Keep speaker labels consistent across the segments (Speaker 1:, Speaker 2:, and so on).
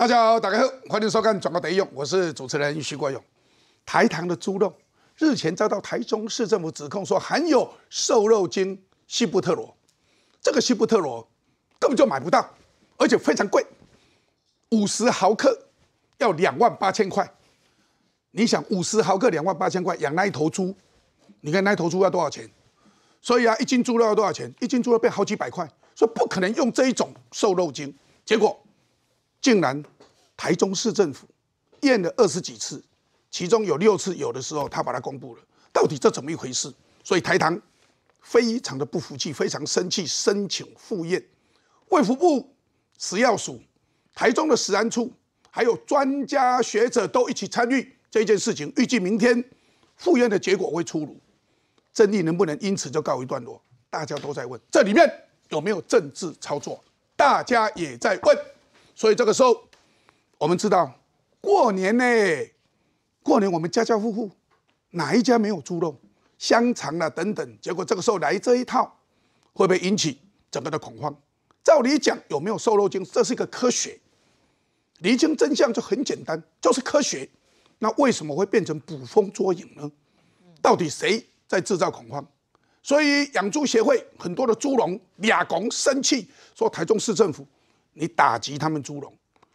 Speaker 1: 大家好，打开后欢迎收看《转告一用》，我是主持人徐国勇。台糖的猪肉日前遭到台中市政府指控说含有瘦肉精西布特罗，这个西布特罗根本就买不到，而且非常贵，五十毫克要两万八千块。你想五十毫克两万八千块养那一头猪，你看那一头猪要多少钱？所以啊，一斤猪肉要多少钱？一斤猪肉变好几百块，所以不可能用这一种瘦肉精。结果。竟然，台中市政府验了二十几次，其中有六次，有的时候他把它公布了，到底这怎么一回事？所以台糖非常的不服气，非常生气，申请复验，卫福部食药署、台中的食安处，还有专家学者都一起参与这件事情。预计明天复验的结果会出炉，争议能不能因此就告一段落？大家都在问这里面有没有政治操作？大家也在问。所以这个时候，我们知道过年呢，过年我们家家户户哪一家没有猪肉、香肠啊等等？结果这个时候来这一套，会不会引起整个的恐慌？照理讲有没有瘦肉精，这是一个科学，厘清真相就很简单，就是科学。那为什么会变成捕风捉影呢？到底谁在制造恐慌？所以养猪协会很多的猪农、俩拱生气，说台中市政府。你打击他们猪笼，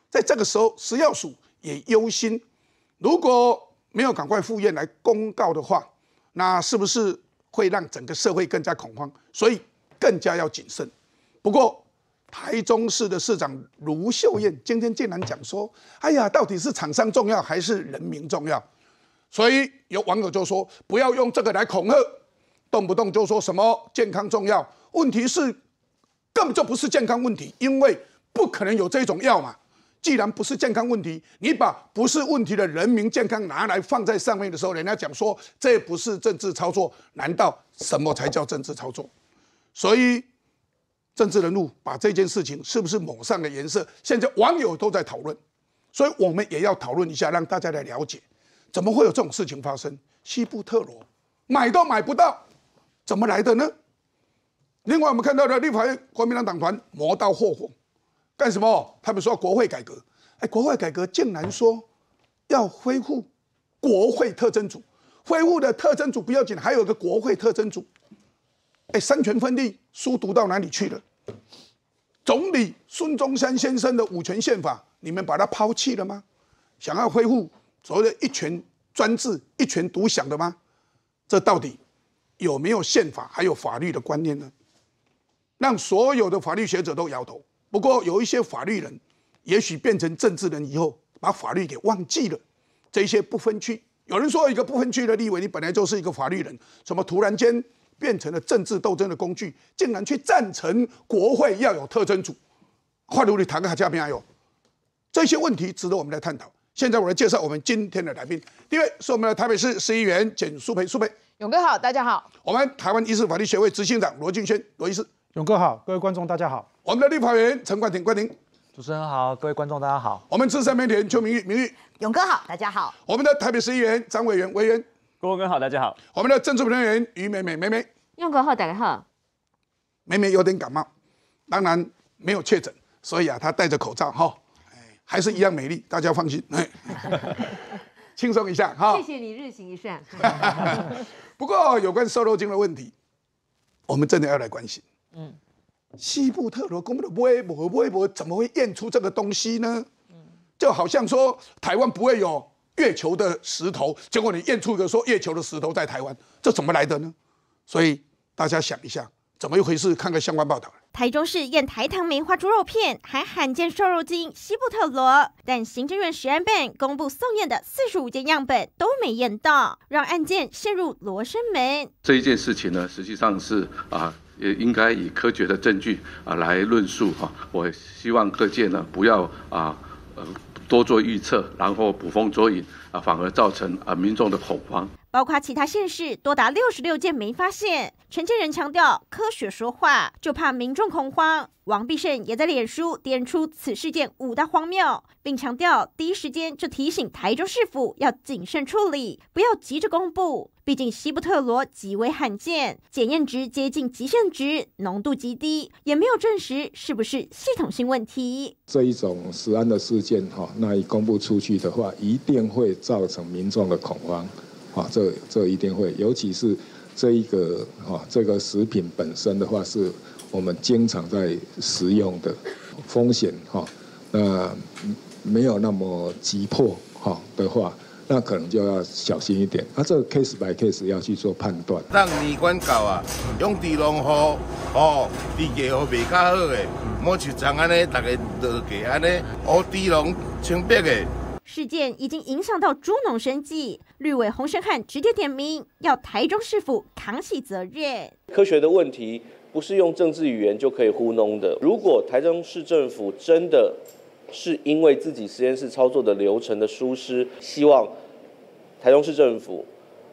Speaker 1: 在这个时候，食药署也忧心，如果没有赶快赴院来公告的话，那是不是会让整个社会更加恐慌？所以更加要谨慎。不过台中市的市长卢秀燕今天竟然讲说：“哎呀，到底是厂商重要还是人民重要？”所以有网友就说：“不要用这个来恐吓，动不动就说什么健康重要？问题是根本就不是健康问题，因为。”不可能有这种药嘛！既然不是健康问题，你把不是问题的人民健康拿来放在上面的时候，人家讲说这不是政治操作，难道什么才叫政治操作？所以政治人物把这件事情是不是抹上了颜色，现在网友都在讨论，所以我们也要讨论一下，让大家来了解怎么会有这种事情发生。西部特罗买都买不到，怎么来的呢？另外我们看到的立法院国民党党团磨刀霍霍。干什么？他们说国会改革，哎，国会改革竟然说要恢复国会特征组，恢复的特征组不要紧，还有个国会特征组，哎，三权分立书读到哪里去了？总理孙中山先生的五权宪法，你们把它抛弃了吗？想要恢复所谓的一权专制、一权独享的吗？这到底有没有宪法还有法律的观念呢？让所有的法律学者都摇头。不过有一些法律人，也许变成政治人以后，把法律给忘记了。这些不分区，有人说一个不分区的立委，你本来就是一个法律人，怎么突然间变成了政治斗争的工具？竟然去赞成国会要有特征组？换如你谈个嘉宾还有这些问题值得我们来探讨。现在我来介绍我们今天的来宾，第一位是我们的台北市市议员简淑培，淑培，勇哥好，大家好。我们台湾医师法律学会执行长罗俊轩，罗医师，勇哥好，
Speaker 2: 各位观众大家
Speaker 1: 好。我们的立法员陈冠廷，冠廷，
Speaker 2: 主持人好，各位观众大家好。
Speaker 1: 我们资深媒体人邱明玉，明玉，勇哥好，大家好。我们的台北市议员张委员，委员，郭文哥好，大家好。我们的政治评论员于美美，美美，用过后大家好。美美有点感冒，当然没有确诊，所以啊，她戴着口罩哈，还是一样美丽，大家放心。哎，轻松一下哈。谢谢
Speaker 3: 你日行一善。
Speaker 1: 不过有关瘦肉精的问题，我们真的要来关心。嗯。西部特罗公布的微博，微博怎么会验出这个东西呢？就好像说台湾不会有月球的石头，结果你验出一个说月球的石头在台湾，这怎么来的呢？所以大家想一下，怎么一回事？看看相关报道。
Speaker 4: 台中市验台糖梅花猪肉片，还罕见瘦肉精西部特罗，但行政院实验办公布送验的四十五件样本都没验到，让案件陷入罗生门。
Speaker 2: 这一件事情呢，实际上是啊。也应该以科学的证据啊来论述哈，我希望各界呢不要啊呃多做预测，然后捕风捉影啊，反而造成啊民众的恐慌。
Speaker 4: 包括其他县市多达六十六件没发现，陈建仁强调科学说话，就怕民众恐慌。王必胜也在脸书点出此事件五大荒谬，并强调第一时间就提醒台中市府要谨慎处理，不要急着公布。毕竟西布特罗极为罕见，检验值接近极限值，浓度极低，也没有证实是不是系统性问题。
Speaker 2: 这一种食安的事件哈，那一公布出去的话，一定会造成民众的恐慌，啊，这这一定会，尤其是这一个哈，这个食品本身的话，是我们经常在食用的，风险哈，那没有那么急迫哈的话。那可能就要小心一点，那这个 case by case 要去做判断。
Speaker 1: 让你官搞啊，用地龙好，哦，地界好比较好嘅，某就怎安呢？大家都给安呢？哦，地龙清白嘅。
Speaker 4: 事件已经影响到猪农生计，绿委洪胜汉直接点名要台中市府扛起责任。
Speaker 2: 科学的问题不是用政治语言就可以糊弄的，如果台中市政府真的是因为自己实验室操作的流程的疏失，希望台中市政府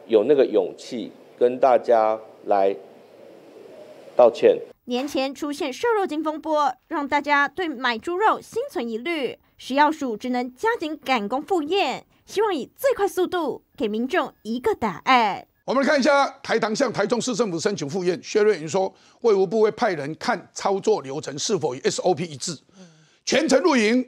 Speaker 2: 有那个勇气跟大家来道歉。
Speaker 4: 年前出现瘦肉精风波，让大家对买猪肉心存疑虑，食药署只能加紧赶工复验，希望以最快速度给民众一个答案。
Speaker 1: 我们看一下台糖向台中市政府申请复验，薛瑞云说，卫福部会派人看操作流程是否与 SOP 一致。全程露营，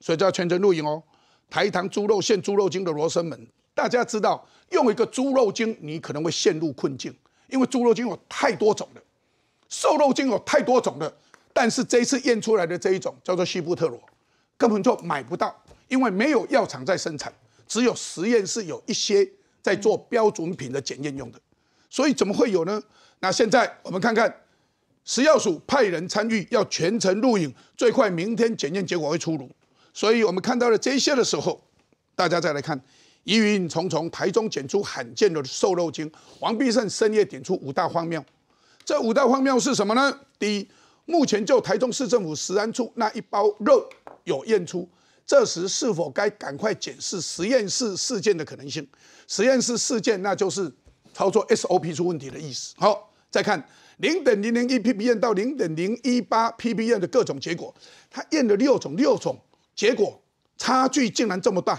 Speaker 1: 所以叫全程露营哦。台糖猪肉现猪肉精的罗生门，大家知道用一个猪肉精，你可能会陷入困境，因为猪肉精有太多种了，瘦肉精有太多种的。但是这一次验出来的这一种叫做西部特罗，根本就买不到，因为没有药厂在生产，只有实验室有一些在做标准品的检验用的。所以怎么会有呢？那现在我们看看。食药署派人参与，要全程录影，最快明天检验结果会出炉。所以我们看到了这些的时候，大家再来看疑云重重。台中检出罕见的瘦肉精，王必胜深夜点出五大荒谬。这五大荒谬是什么呢？第一，目前就台中市政府食安处那一包肉有验出，这时是否该赶快检视实验室事件的可能性？实验室事件，那就是操作 SOP 出问题的意思。好，再看。零点零零一 p p n 到零点零一八 p p n 的各种结果，他验了六种，六种结果差距竟然这么大，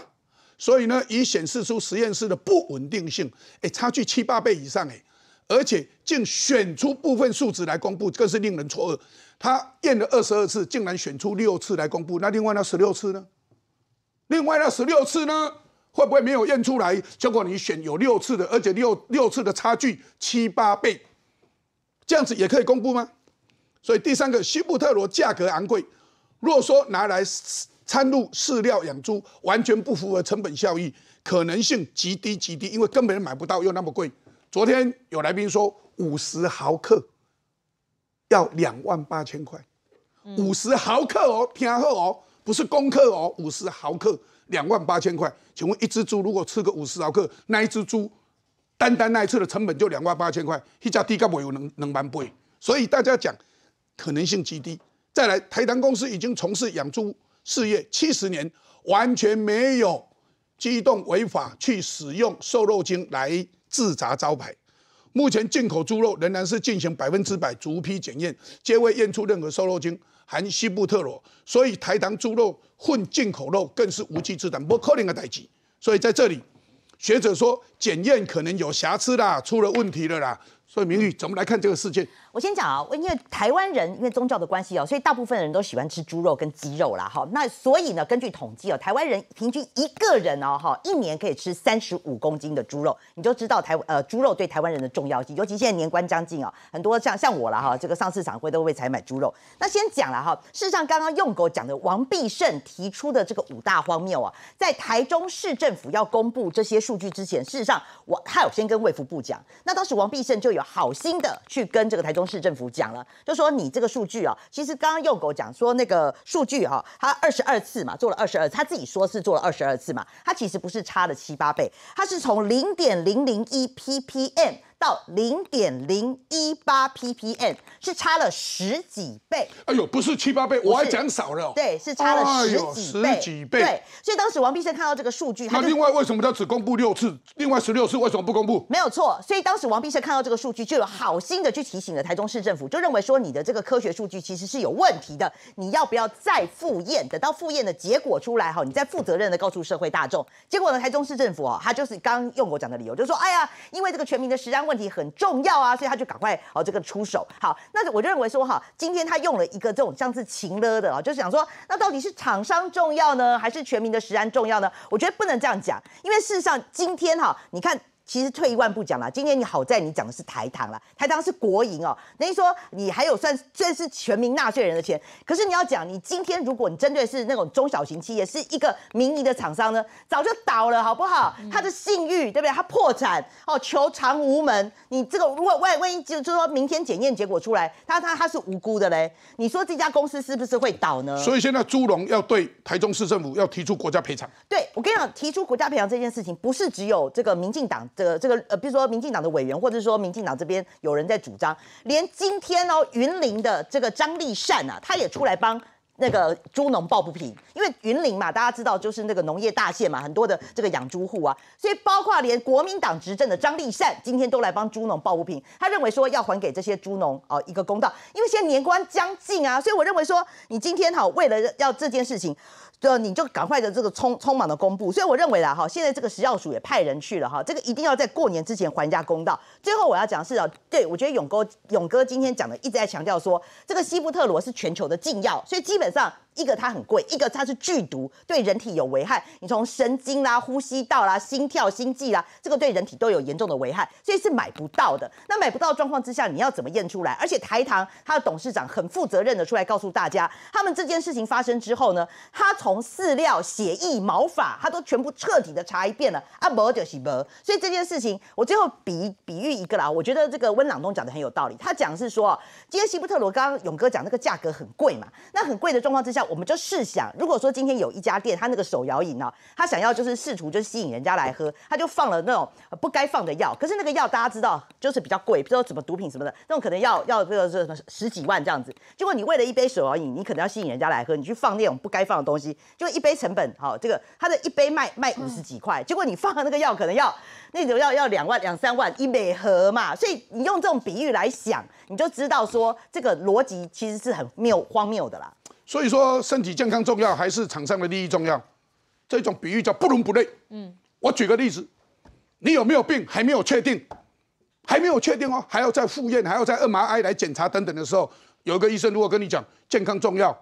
Speaker 1: 所以呢，已显示出实验室的不稳定性。哎，差距七八倍以上哎，而且竟选出部分数值来公布，更是令人错愕。他验了二十二次，竟然选出六次来公布。那另外那十六次呢？另外那十六次呢？会不会没有验出来？结果你选有六次的，而且六六次的差距七八倍。这样子也可以公布吗？所以第三个，西部特罗价格昂贵，若说拿来掺入饲料养猪，完全不符合成本效益，可能性极低极低，因为根本买不到又那么贵。昨天有来宾说五十毫克要两万八千块，五十毫克哦，天后哦，不是公克哦，五十毫克两万八千块，请问一只猪如果吃个五十毫克，那一只猪？单单那一次的成本就两万八千块，一家低干不有能能满赔，所以大家讲可能性极低。再来，台糖公司已经从事养猪事业七十年，完全没有机动违法去使用瘦肉精来制砸招牌。目前进口猪肉仍然是进行百分之百逐批检验，皆未验出任何瘦肉精含西布特罗，所以台糖猪肉混进口肉更是无稽之谈，不可能的代级。所以在这里。学者说，检验可能有瑕疵啦，出了问题了啦。所以明玉，怎么来看这个事件？我先讲啊，因为台湾人因为宗教的关系哦，所以大部分人都喜欢
Speaker 5: 吃猪肉跟鸡肉啦，哈。那所以呢，根据统计哦，台湾人平均一个人哦，哈，一年可以吃三十五公斤的猪肉，你就知道台呃猪肉对台湾人的重要性。尤其现在年关将近哦，很多像像我了哈，这个上市展会都会采买猪肉。那先讲了哈，事实上刚刚用狗讲的王必胜提出的这个五大荒谬啊，在台中市政府要公布这些数据之前，事实上我还有先跟魏福部讲，那当时王必胜就有。好心的去跟这个台中市政府讲了，就说你这个数据啊，其实刚刚幼狗讲说那个数据哈，他二十二次嘛，做了二十二，他自己说是做了二十二次嘛，他其实不是差了七八倍，他是从零点零零一 ppm。到零点零一八 ppm 是差了十几倍。
Speaker 1: 哎呦，不是七八倍，我还讲少了。对，
Speaker 5: 是差了十几十几倍。对，所以当时王碧生看到这个数据，那另外
Speaker 1: 为什么他只公布六次？另外十六次为什么不公布？没有错。
Speaker 5: 所以当时王碧生看到这个数据，就有好心的去提醒了台中市政府，就认为说你的这个科学数据其实是有问题的，你要不要再复验？等到复验的结果出来哈，你再负责任的告诉社会大众。结果呢，台中市政府啊，他就是刚刚用我讲的理由，就说哎呀，因为这个全民的食安。问题很重要啊，所以他就赶快哦这个出手。好，那我就认为说哈，今天他用了一个这种像是情勒的啊，就是想说，那到底是厂商重要呢，还是全民的食安重要呢？我觉得不能这样讲，因为事实上今天哈，你看。其实退一万步讲啦，今天你好在你讲的是台糖啦，台糖是国营哦，等于说你还有算算是全民纳税人的钱。可是你要讲，你今天如果你针对是那种中小型企业，是一个民营的厂商呢，早就倒了，好不好？他的信誉对不对？他破产哦，求偿无门。你这个如果万万一就就说明天检验结果出来，他他他是无辜的嘞，你说这家公司是不是会倒
Speaker 1: 呢？所以现在朱龙要对台中市政府要提出国家赔偿。
Speaker 5: 对，我跟你讲，提出国家赔偿这件事情，不是只有这个民进党。这个这个呃，比如说民进党的委员，或者是说民进党这边有人在主张，连今天哦，云林的这个张立善啊，他也出来帮那个猪农抱不平，因为云林嘛，大家知道就是那个农业大县嘛，很多的这个养猪户啊，所以包括连国民党执政的张立善，今天都来帮猪农抱不平，他认为说要还给这些猪农哦一个公道，因为现在年关将近啊，所以我认为说你今天好为了要这件事情。就你就赶快的这个匆匆忙的公布，所以我认为啦哈，现在这个食药署也派人去了哈，这个一定要在过年之前还家公道。最后我要讲的是啊，对我觉得勇哥勇哥今天讲的一直在强调说，这个西布特罗是全球的禁药，所以基本上。一个它很贵，一个它是剧毒，对人体有危害。你从神经啦、呼吸道啦、心跳、心悸啦，这个对人体都有严重的危害，所以是买不到的。那买不到状况之下，你要怎么验出来？而且台糖它的董事长很负责任的出来告诉大家，他们这件事情发生之后呢，他从饲料、血液、毛发，他都全部彻底的查一遍了。啊，没就是没。所以这件事情，我最后比比喻一个啦，我觉得这个温朗东讲的很有道理。他讲是说，今天西布特罗刚刚勇哥讲那个价格很贵嘛，那很贵的状况之下。我们就试想，如果说今天有一家店，他那个手摇饮呢，他想要就是试图就吸引人家来喝，他就放了那种不该放的药。可是那个药大家知道，就是比较贵，不知道什么毒品什么的，那种可能要要这个什么十几万这样子。结果你为了一杯手摇饮，你可能要吸引人家来喝，你去放那种不该放的东西，就一杯成本好，这个他的一杯卖卖五十几块，结果你放那个药可能要那种要要两万两三万一每盒嘛，所以你用这种比喻来想，你就知道说这个逻辑其实是很谬荒谬的啦。
Speaker 1: 所以说，身体健康重要还是厂商的利益重要？这种比喻叫不伦不类。嗯，我举个例子，你有没有病还没有确定，还没有确定哦，还要在复验，还要在 MRI 来检查等等的时候，有一个医生如果跟你讲健康重要，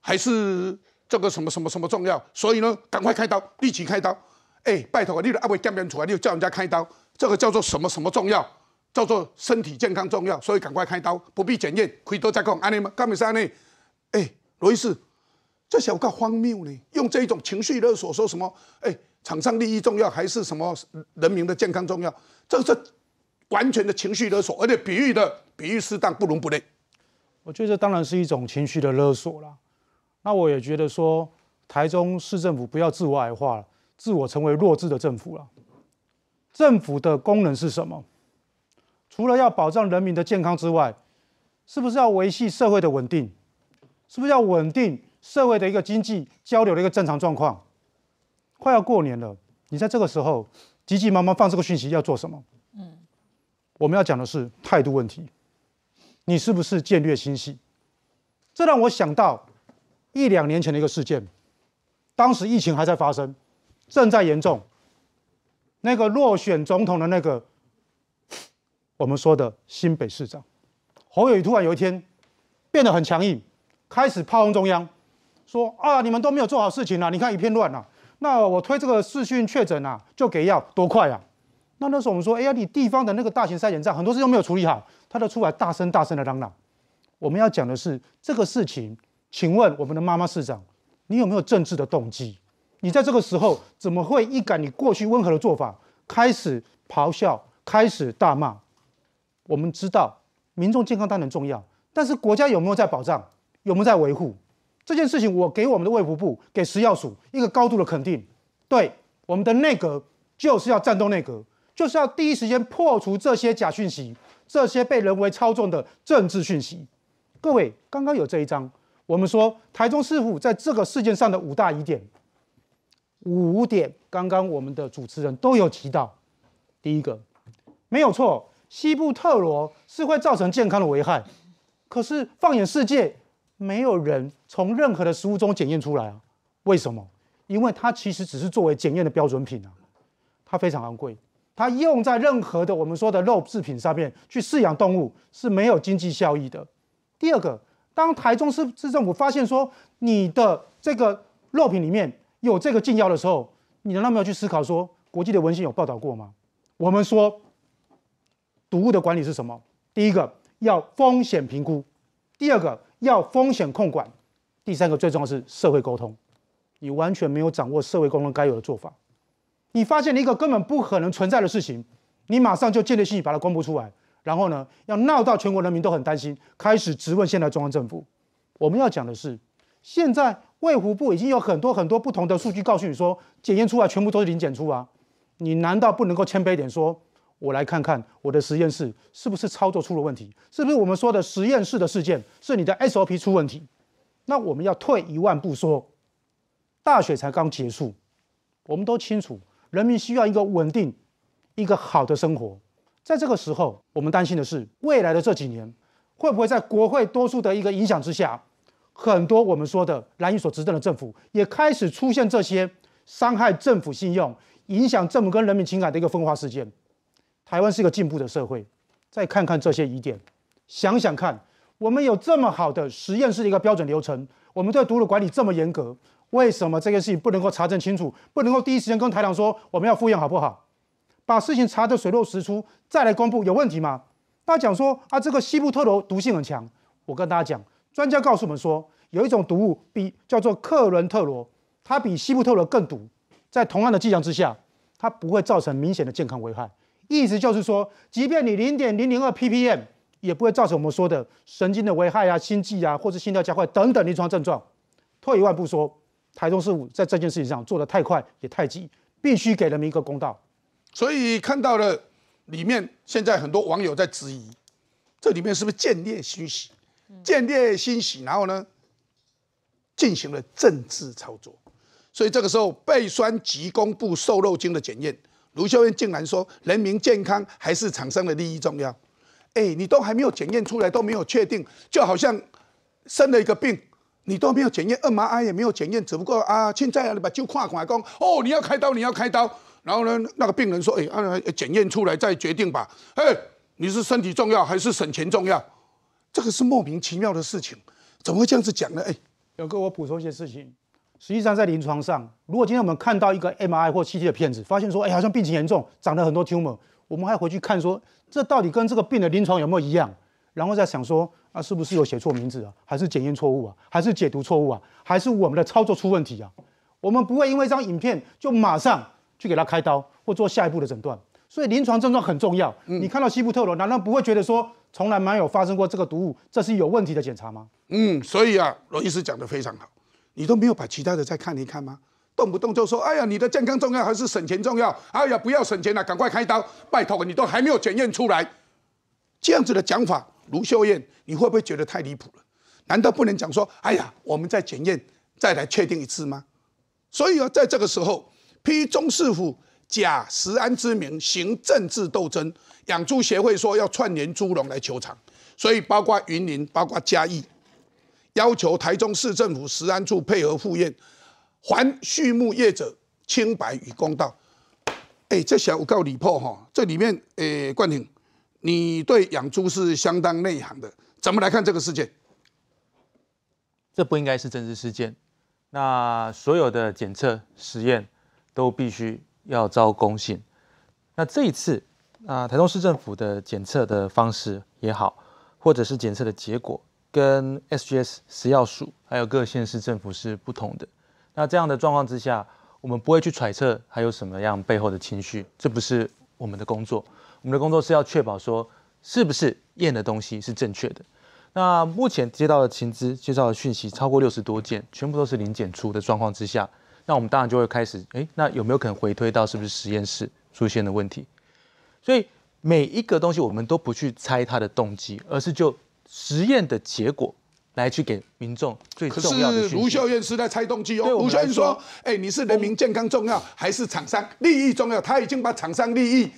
Speaker 1: 还是这个什么什么什么重要，所以呢，赶快开刀，立即开刀。哎，拜托啊，你的安慰江不出来，你就叫人家开刀，这个叫做什么什么重要？叫做身体健康重要，所以赶快开刀，不必检验，回头再讲。安尼吗？刚是安呢？哎。罗医师，这小该荒谬呢！用这一种情绪勒索，说什么？哎，厂商利益重要还是什么人民的健康重要？这是完全的情绪勒索，而且比
Speaker 6: 喻的比喻适当不伦不类。我觉得当然是一种情绪的勒索了。那我也觉得说，台中市政府不要自我矮化，自我成为弱智的政府了。政府的功能是什么？除了要保障人民的健康之外，是不是要维系社会的稳定？是不是要稳定社会的一个经济交流的一个正常状况？快要过年了，你在这个时候急急忙忙放这个讯息，要做什么？嗯，我们要讲的是态度问题，你是不是见略心细？这让我想到一两年前的一个事件，当时疫情还在发生，正在严重，那个落选总统的那个，我们说的新北市长侯友谊突然有一天变得很强硬。开始炮轰中央，说啊，你们都没有做好事情啊！你看一片乱啊！那我推这个视讯确诊啊，就给药多快啊！那那时候我们说，哎呀，你地方的那个大型筛检站，很多事情没有处理好，他都出来大声大声的嚷嚷。我们要讲的是这个事情，请问我们的妈妈市长，你有没有政治的动机？你在这个时候怎么会一改你过去温和的做法，开始咆哮，开始大骂？我们知道民众健康当然重要，但是国家有没有在保障？有没有在维护这件事情？我给我们的卫福部、给食药署一个高度的肯定。对我们的内阁，就是要战斗内阁，就是要第一时间破除这些假讯息、这些被人为操纵的政治讯息。各位，刚刚有这一章，我们说台中市府在这个事件上的五大疑点，五点刚刚我们的主持人都有提到。第一个，没有错，西部特罗是会造成健康的危害，可是放眼世界。没有人从任何的食物中检验出来啊？为什么？因为它其实只是作为检验的标准品啊，它非常昂贵，它用在任何的我们说的肉制品上面去饲养动物是没有经济效益的。第二个，当台中市市政府发现说你的这个肉品里面有这个禁药的时候，你难道没有去思考说国际的文献有报道过吗？我们说毒物的管理是什么？第一个要风险评估，第二个。要风险控管，第三个最重要是社会沟通，你完全没有掌握社会沟通该有的做法，你发现了一个根本不可能存在的事情，你马上就建立信息把它公布出来，然后呢，要闹到全国人民都很担心，开始质问现在中央政府。我们要讲的是，现在卫福部已经有很多很多不同的数据告诉你说，检验出来全部都是零检出啊，你难道不能够谦卑一点说？我来看看我的实验室是不是操作出了问题，是不是我们说的实验室的事件是你的 SOP 出问题？那我们要退一万步说，大选才刚结束，我们都清楚，人民需要一个稳定、一个好的生活。在这个时候，我们担心的是，未来的这几年会不会在国会多数的一个影响之下，很多我们说的蓝营所执政的政府也开始出现这些伤害政府信用、影响政府跟人民情感的一个分化事件。台湾是一个进步的社会，再看看这些疑点，想想看，我们有这么好的实验室的一个标准流程，我们对毒物管理这么严格，为什么这件事情不能够查证清楚，不能够第一时间跟台长说我们要复验好不好？把事情查得水落石出，再来公布有问题吗？家讲说啊，这个西部特罗毒性很强，我跟大家讲，专家告诉我们说，有一种毒物比叫做克伦特罗，它比西部特罗更毒，在同样的剂量之下，它不会造成明显的健康危害。意思就是说，即便你零点零零二 ppm，也不会造成我们说的神经的危害啊、心悸啊，或是心跳加快等等临床症状。退一万步说，台中市府在这件事情上做的太快也太急，必须给人民一个公道。
Speaker 1: 所以看到了里面，现在很多网友在质疑，这里面是不是建猎心喜、建猎欣喜，然后呢，进行了政治操作。所以这个时候，备酸即公布瘦肉精的检验。卢秀燕竟然说：“人民健康还是厂商的利益重要？”哎，你都还没有检验出来，都没有确定，就好像生了一个病，你都没有检验，二麻癌也没有检验，只不过啊，现在啊，你把旧胯骨还哦，你要开刀，你要开刀，然后呢，那个病人说：“哎，啊，检验出来再决定吧。”哎，你是身体重要还是省钱重要？
Speaker 6: 这个是莫名其妙的事情，怎么会这样子讲呢？哎，有哥，我补充一些事情。实际上，在临床上，如果今天我们看到一个 MRI 或 CT 的片子，发现说，哎，好像病情严重，长了很多 tumor，我们还回去看说，这到底跟这个病的临床有没有一样？然后再想说，啊，是不是有写错名字啊？还是检验错误啊？还是解读错误啊？还是我们的操作出问题啊？我们不会因为一张影片就马上去给他开刀或做下一步的诊断。所以临床症状很重要。你看到西部特罗，难道不会觉得说，从来没有发生过这个毒物，这是有问题的检查吗？
Speaker 1: 嗯，所以啊，罗医师讲的非常好。你都没有把其他的再看一看吗？动不动就说：“哎呀，你的健康重要还是省钱重要？”哎呀，不要省钱了，赶快开刀！拜托，你都还没有检验出来，这样子的讲法，卢秀燕，你会不会觉得太离谱了？难道不能讲说：“哎呀，我们再检验，再来确定一次吗？”所以啊，在这个时候，批中市府假石安之名，行政治斗争。养猪协会说要串联猪农来求偿，所以包括云林，包括嘉义。要求台中市政府食安处配合复验，还畜牧业者清白与公道。哎，这小告你破哈，这里面哎，冠廷，你对养猪是相当内行的，怎么来看这个事件？
Speaker 2: 这不应该是政治事件。那所有的检测实验都必须要招公信。那这一次，啊，台中市政府的检测的方式也好，或者是检测的结果。跟 SGS 食药署还有各县市政府是不同的。那这样的状况之下，我们不会去揣测还有什么样背后的情绪，这不是我们的工作。我们的工作是要确保说是不是验的东西是正确的。那目前接到的情资、接到的讯息超过六十多件，全部都是零检出的状况之下，那我们当然就会开始，哎，那有没有可能回推到是不是实验室出现的问题？所以每一个东西我们都不去猜它的动机，而是就。实验的结果来去给民众最重要的讯息。卢秀
Speaker 1: 燕是在猜动机哦。卢秀燕说：“哎，你是人民健康重要，还是厂商利益重要？”他已经把厂商利益，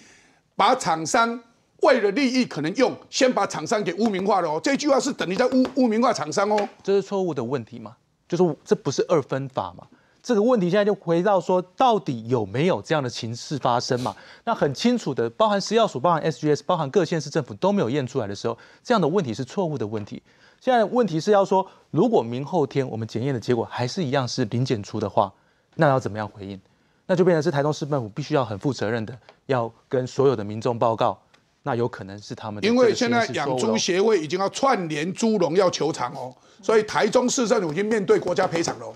Speaker 1: 把厂商为了利益可能用，先把厂商给污名化了哦。这句话是
Speaker 2: 等于在污污名化厂商哦。这是错误的问题吗？就是这不是二分法吗？这个问题现在就回到说，到底有没有这样的情事发生嘛？那很清楚的，包含食药署、包含 SGS、包含各县市政府都没有验出来的时候，这样的问题是错误的问题。现在问题是要说，如果明后天我们检验的结果还是一样是零检出的话，那要怎么样回应？那就变成是台中市政府必须要很负责任的，要跟所有的民众报告，那有可能是他们。因为现在养猪协
Speaker 1: 会已经要串联猪农要求偿哦，所以台中市政府已经面对国家赔
Speaker 2: 偿喽。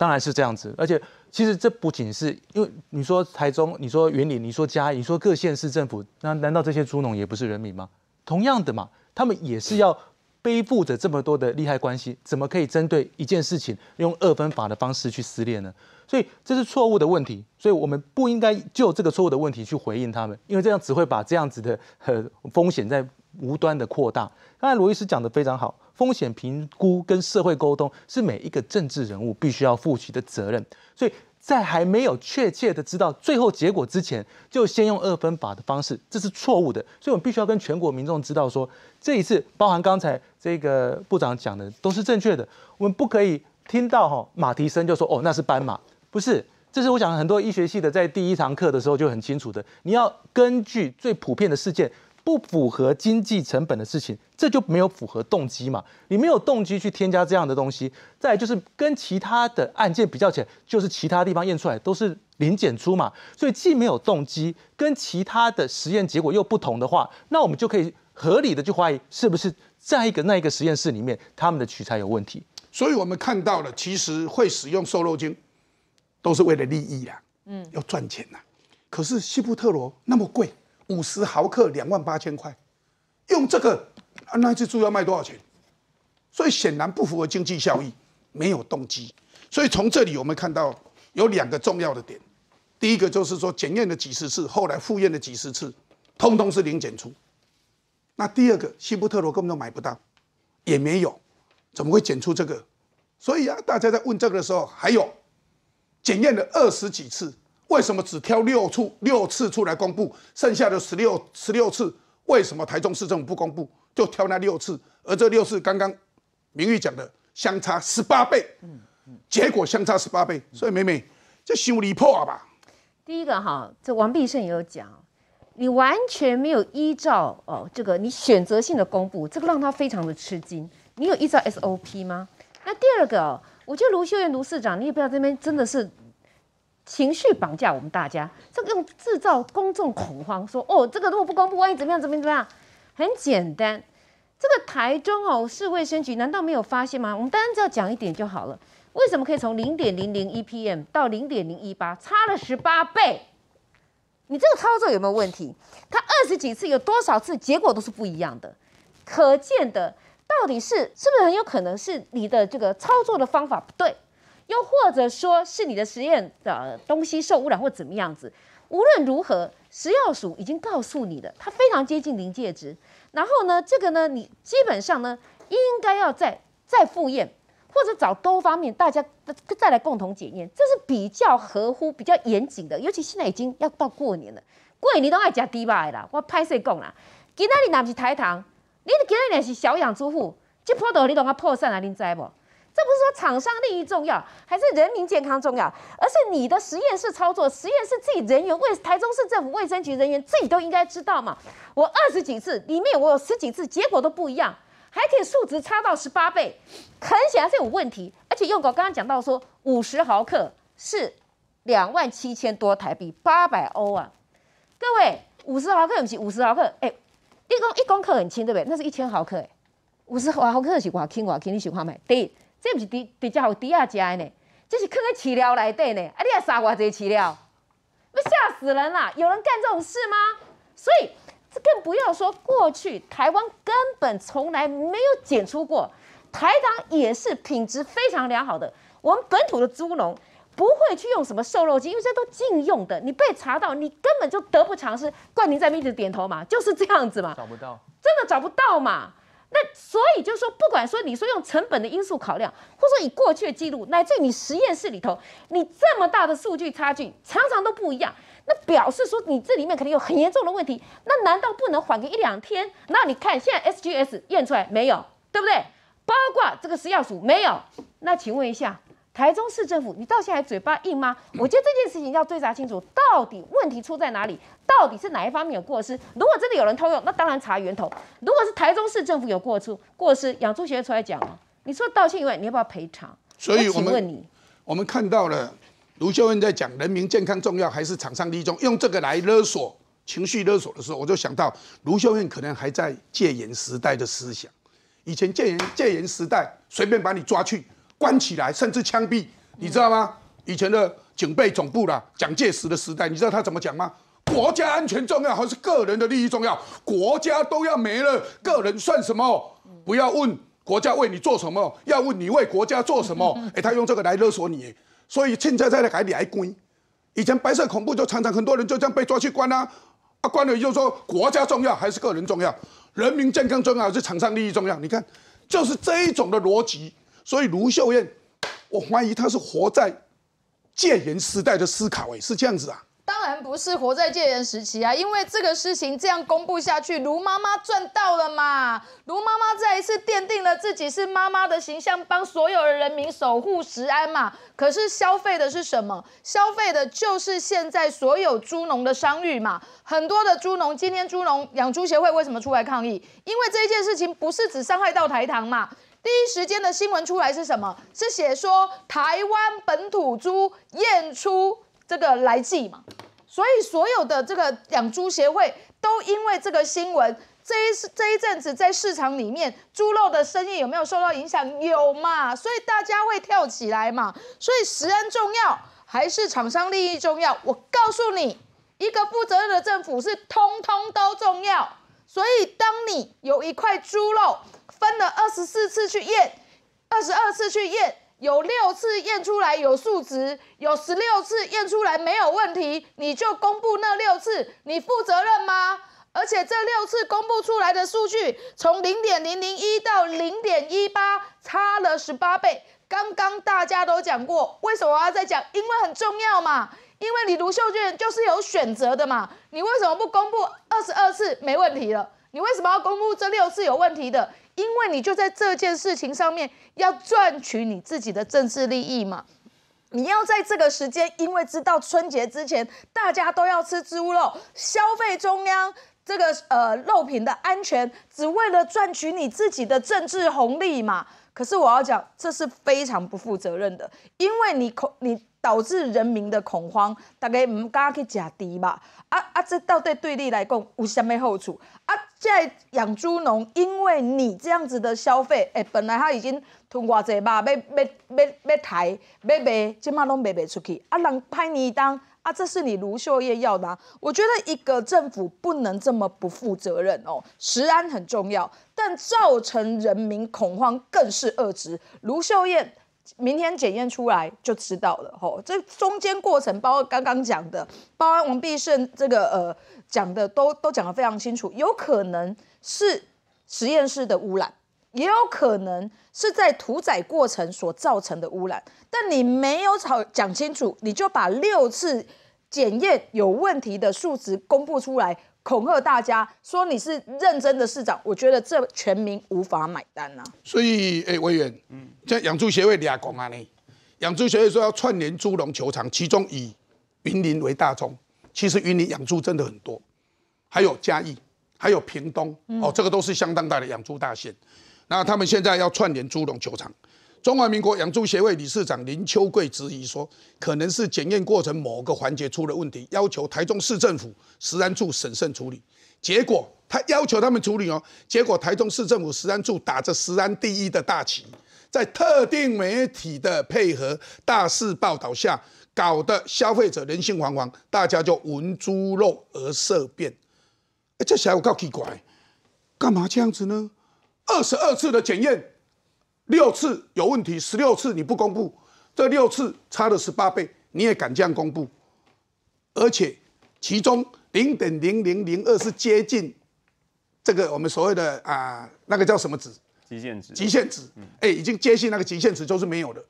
Speaker 2: 当然是这样子，而且其实这不仅是因为你说台中、你说云林、你说嘉义、说各县市政府，那难道这些猪农也不是人民吗？同样的嘛，他们也是要背负着这么多的利害关系，怎么可以针对一件事情用二分法的方式去撕裂呢？所以这是错误的问题，所以我们不应该就这个错误的问题去回应他们，因为这样只会把这样子的呃风险在无端的扩大。刚才罗医师讲的非常好。风险评估跟社会沟通是每一个政治人物必须要负起的责任，所以在还没有确切的知道最后结果之前，就先用二分法的方式，这是错误的。所以我们必须要跟全国民众知道说，这一次包含刚才这个部长讲的都是正确的。我们不可以听到哈马蹄声就说哦那是斑马，不是，这是我想很多医学系的在第一堂课的时候就很清楚的，你要根据最普遍的事件。不符合经济成本的事情，这就没有符合动机嘛？你没有动机去添加这样的东西。再就是跟其他的案件比较起来，就是其他地方验出来都是零检出嘛，所以既没有动机，跟其他的实验结果又不同的话，那我们就可以合理的去怀疑是不是在一个那一个实验室里面他们的取材有问题。所以我们看到了，其
Speaker 1: 实会使用瘦肉精，都是为了利益啊，嗯，要赚钱呐。可是西布特罗那么贵。五十毫克两万八千块，用这个啊，那一只猪要卖多少钱？所以显然不符合经济效益，没有动机。所以从这里我们看到有两个重要的点：第一个就是说，检验了几十次，后来复验了几十次，通通是零检出。那第二个，西部特罗根本都买不到，也没有，怎么会检出这个？所以啊，大家在问这个的时候，还有检验了二十几次。为什么只挑六处六次出来公布，剩下的十六十六次为什么台中市政府不公布，就挑那六次？而这六次刚刚明玉讲的相差十八倍，嗯，结果相差十八倍，所以美美这修理破了吧？
Speaker 3: 第一个哈，这王必胜也有讲，你完全没有依照哦这个你选择性的公布，这个让他非常的吃惊。你有依照 SOP 吗？那第二个，我觉得卢秀燕卢市长，你也不要这边真的是。情绪绑架我们大家，这个用制造公众恐慌，说哦，这个如果不公布，万一怎么样怎么样怎么样？很简单，这个台中哦市卫生局难道没有发现吗？我们当然只要讲一点就好了。为什么可以从零点零零一 ppm 到零点零一八，差了十八倍？你这个操作有没有问题？他二十几次有多少次结果都是不一样的，可见的到底是是不是很有可能是你的这个操作的方法不对？又或者说是你的实验的东西受污染或怎么样子，无论如何，食药署已经告诉你的，它非常接近临界值。然后呢，这个呢，你基本上呢，应该要再再复验，或者找多方面大家再来共同检验，这是比较合乎、比较严谨的。尤其现在已经要到过年了，过年你都爱吃低巴的啦。我拍碎讲啦，今天你拿不起台糖，你今天你是小养猪户，这破豆你都阿破产了，你知不？这不是说厂商利益重要，还是人民健康重要？而是你的实验室操作，实验室自己人员、卫台中市政府卫生局人员自己都应该知道嘛。我二十几次里面，我有十几次结果都不一样，可以数值差到十八倍，很显然是有问题。而且用我刚刚讲到说，五十毫克是两万七千多台币，八百欧啊。各位，五十毫克，不起，五十毫克，哎，一公一公克很轻对不对？那是一千毫克哎，五十毫克是寡轻寡轻，你喜欢买对？这不是直直接在地下食的呢，这是放在饲料内底呢。啊，你啊杀外侪饲料，要吓死人啦！有人干这种事吗？所以这更不要说过去台湾根本从来没有检出过，台糖也是品质非常良好的。我们本土的猪农不会去用什么瘦肉精，因为这都禁用的。你被查到，你根本就得不偿失。冠你在咪一直点头嘛，就是这样子嘛，找不到，真的找不到嘛。那所以就说，不管说你说用成本的因素考量，或者说以过去的记录，乃至你实验室里头，你这么大的数据差距，常常都不一样。那表示说你这里面肯定有很严重的问题。那难道不能缓个一两天？那你看现在 S G S 验出来没有？对不对？包括这个十要素没有？那请问一下。台中市政府，你到现在嘴巴硬吗？我觉得这件事情要追查清楚，到底问题出在哪里？到底是哪一方面有过失？如果真的有人偷用，那当然查源头；如果是台中市政府有过错、过失，养猪协会出来讲哦，你说道歉以外，你要不要赔偿？所以我们，问
Speaker 1: 你，我们看到了卢秀燕在讲人民健康重要还是厂商利重，用这个来勒索、情绪勒索的时候，我就想到卢秀燕可能还在戒严时代的思想。以前戒严、戒严时代，随便把你抓去。关起来，甚至枪毙，你知道吗？以前的警备总部啦，蒋介石的时代，你知道他怎么讲吗？国家安全重要还是个人的利益重要？国家都要没了，个人算什么？不要问国家为你做什么，要问你为国家做什么。哎，他用这个来勒索你，所以现在在海里还光。以前白色恐怖就常常很多人就这样被抓去关啊，啊关了就说国家重要还是个人重要？人民健康重要还是厂商利益重要？你看，就是这一种的逻辑。所以卢秀燕，我怀疑她是活在戒严时代的思考，哎，是这样子啊？
Speaker 7: 当然不是活在戒严时期啊，因为这个事情这样公布下去，卢妈妈赚到了嘛？卢妈妈再一次奠定了自己是妈妈的形象，帮所有的人民守护食安嘛？可是消费的是什么？消费的就是现在所有猪农的商誉嘛？很多的猪农今天猪农养猪协会为什么出来抗议？因为这一件事情不是只伤害到台糖嘛？第一时间的新闻出来是什么？是写说台湾本土猪验出这个来记嘛？所以所有的这个养猪协会都因为这个新闻，这一这一阵子在市场里面猪肉的生意有没有受到影响？有嘛？所以大家会跳起来嘛？所以食安重要还是厂商利益重要？我告诉你，一个负责任的政府是通通都重要。所以当你有一块猪肉，分了二十四次去验，二十二次去验，有六次验出来有数值，有十六次验出来没有问题，你就公布那六次，你负责任吗？而且这六次公布出来的数据，从零点零零一到零点一八，差了十八倍。刚刚大家都讲过，为什么我要再讲？因为很重要嘛，因为你卢秀娟就是有选择的嘛，你为什么不公布二十二次没问题了？你为什么要公布这六次有问题的？因为你就在这件事情上面要赚取你自己的政治利益嘛，你要在这个时间，因为知道春节之前大家都要吃猪肉，消费中央这个呃肉品的安全，只为了赚取你自己的政治红利嘛。可是我要讲，这是非常不负责任的，因为你口你。导致人民的恐慌，大家唔敢去食猪吧？啊啊，这到底对你来讲有什么好处？啊，在养猪农因为你这样子的消费，哎，本来他已经囤寡只肉要要要要抬，要卖，即马拢卖不出去。啊，人拍你一档，啊，这是你卢秀燕要的。啊。我觉得一个政府不能这么不负责任哦。食安很重要，但造成人民恐慌更是恶职。卢秀燕。明天检验出来就知道了，吼，这中间过程包括刚刚讲的，包括王必胜这个呃讲的都都讲得非常清楚，有可能是实验室的污染，也有可能是在屠宰过程所造成的污染，但你没有草讲清楚，你就把六次检验有问题的数值公布出来。恐吓大家说你是认真的市长，我觉得这全民无法买单呐。
Speaker 1: 所以，哎，委员，嗯，像养猪协会底下讲啊，你养猪协会说要串联猪农球场，其中以云林为大宗。其实云林养猪真的很多，还有嘉义，还有屏东，哦，这个都是相当大的养猪大县。那他们现在要串联猪农球场。中华民国养猪协会理事长林秋桂质疑说，可能是检验过程某个环节出了问题，要求台中市政府食安处审慎处理。结果他要求他们处理哦，结果台中市政府食安处打着“食安第一”的大旗，在特定媒体的配合大肆报道下，搞得消费者人心惶惶，大家就闻猪肉而色变。哎，这小孩有够奇怪，干嘛这样子呢？二十二次的检验。六次有问题，十六次你不公布，这六次差了十八倍，你也敢这样公布？而且其中零点零零零二是接近这个我们所谓的啊那个叫什么值？
Speaker 5: 极限值。极
Speaker 1: 限值，哎，已经接近那个极限值，就是没有的，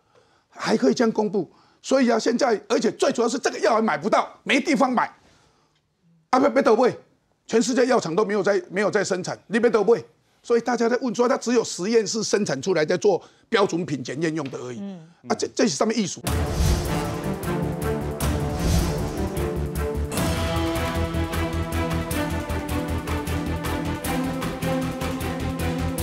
Speaker 1: 还可以这样公布？所以啊，现在而且最主要是这个药还买不到，没地方买。啊，别别抖不会，全世界药厂都没有在没有在生产，你别抖不会。所以大家在问说，它只有实验室生产出来，在做标准品检验用的而已。啊，这这是上面艺术。